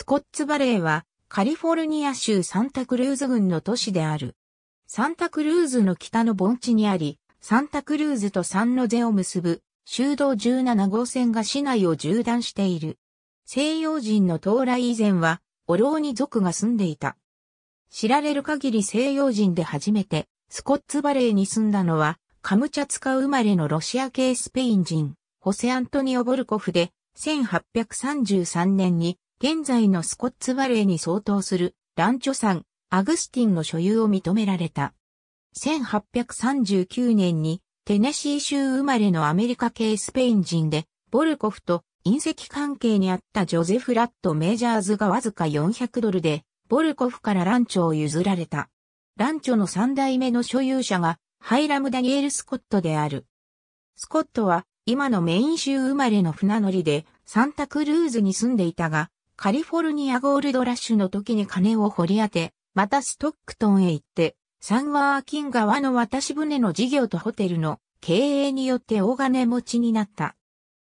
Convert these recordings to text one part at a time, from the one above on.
スコッツバレーはカリフォルニア州サンタクルーズ郡の都市である。サンタクルーズの北の盆地にあり、サンタクルーズとサンノゼを結ぶ州道17号線が市内を縦断している。西洋人の到来以前は、オローニ族が住んでいた。知られる限り西洋人で初めて、スコッツバレーに住んだのは、カムチャツカ生まれのロシア系スペイン人、ホセアントニオ・ボルコフで、1833年に現在のスコッツバレーに相当するランチョ山、アグスティンの所有を認められた。1839年にテネシー州生まれのアメリカ系スペイン人で、ボルコフと隕石関係にあったジョゼフ・ラット・メジャーズがわずか400ドルで、ボルコフからランチョを譲られた。ランチョの3代目の所有者が、ハイラム・ダニエル・スコットである。スコットは、今のメイン州生まれの船乗りで、サンタクルーズに住んでいたが、カリフォルニアゴールドラッシュの時に金を掘り当て、またストックトンへ行って、サンワーキン川の渡し船の事業とホテルの経営によって大金持ちになった。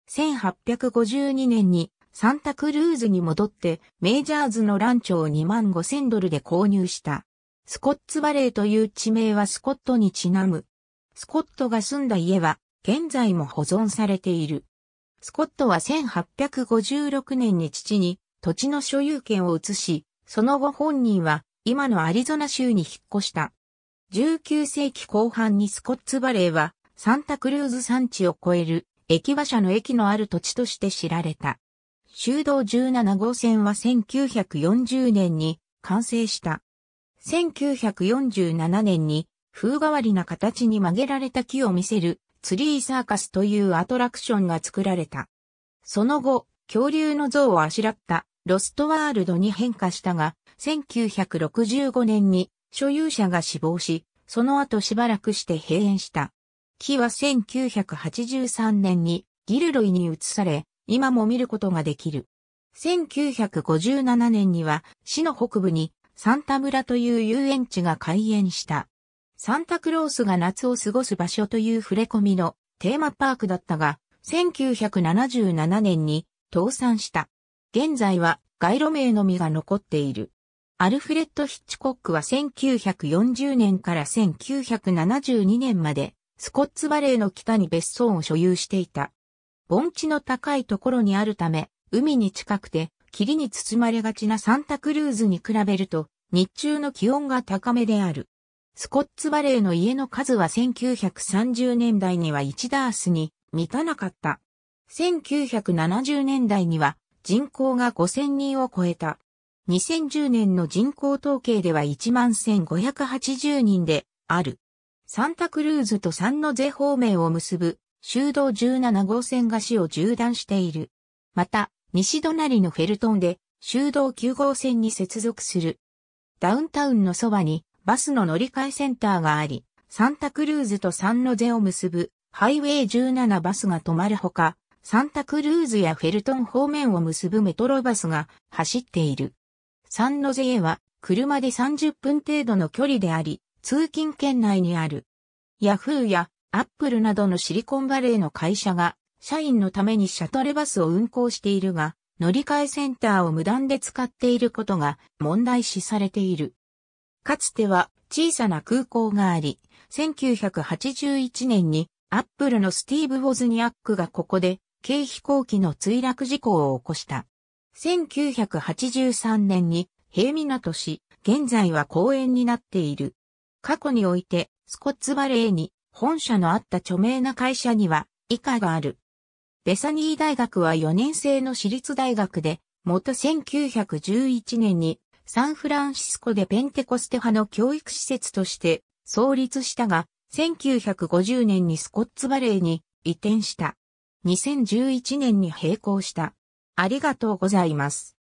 1852年にサンタクルーズに戻ってメジャーズのランチョを2万5千ドルで購入した。スコッツバレーという地名はスコットにちなむ。スコットが住んだ家は現在も保存されている。スコットは1856年に父に土地の所有権を移し、その後本人は今のアリゾナ州に引っ越した。19世紀後半にスコッツバレーはサンタクルーズ山地を越える駅馬車の駅のある土地として知られた。修道17号線は1940年に完成した。1947年に風変わりな形に曲げられた木を見せるツリーサーカスというアトラクションが作られた。その後、恐竜の像をあしらったロストワールドに変化したが、1965年に所有者が死亡し、その後しばらくして閉園した。木は1983年にギルロイに移され、今も見ることができる。1957年には市の北部にサンタ村という遊園地が開園した。サンタクロースが夏を過ごす場所という触れ込みのテーマパークだったが、1977年に倒産した。現在は街路名のみが残っている。アルフレッド・ヒッチコックは1940年から1972年までスコッツバレーの北に別荘を所有していた。盆地の高いところにあるため、海に近くて霧に包まれがちなサンタクルーズに比べると日中の気温が高めである。スコッツバレーの家の数は1930年代には1ダースに満たなかった。1970年代には人口が5000人を超えた。2010年の人口統計では11,580人である。サンタクルーズと三ノ瀬方面を結ぶ修道17号線が市を縦断している。また、西隣のフェルトンで修道9号線に接続する。ダウンタウンのそばにバスの乗り換えセンターがあり、サンタクルーズと三ノ瀬を結ぶハイウェイ17バスが止まるほか、サンタクルーズやフェルトン方面を結ぶメトロバスが走っている。サンノゼへは車で30分程度の距離であり、通勤圏内にある。ヤフーやアップルなどのシリコンバレーの会社が社員のためにシャトルバスを運行しているが、乗り換えセンターを無断で使っていることが問題視されている。かつては小さな空港があり、1981年にアップルのスティーブ・ウォズニアックがここで軽飛行機の墜落事故を起こした。1983年に平港市、現在は公園になっている。過去において、スコッツバレーに本社のあった著名な会社には以下がある。ベサニー大学は4年生の私立大学で、元1911年にサンフランシスコでペンテコステ派の教育施設として創立したが、1950年にスコッツバレーに移転した。2011年に閉校した。ありがとうございます。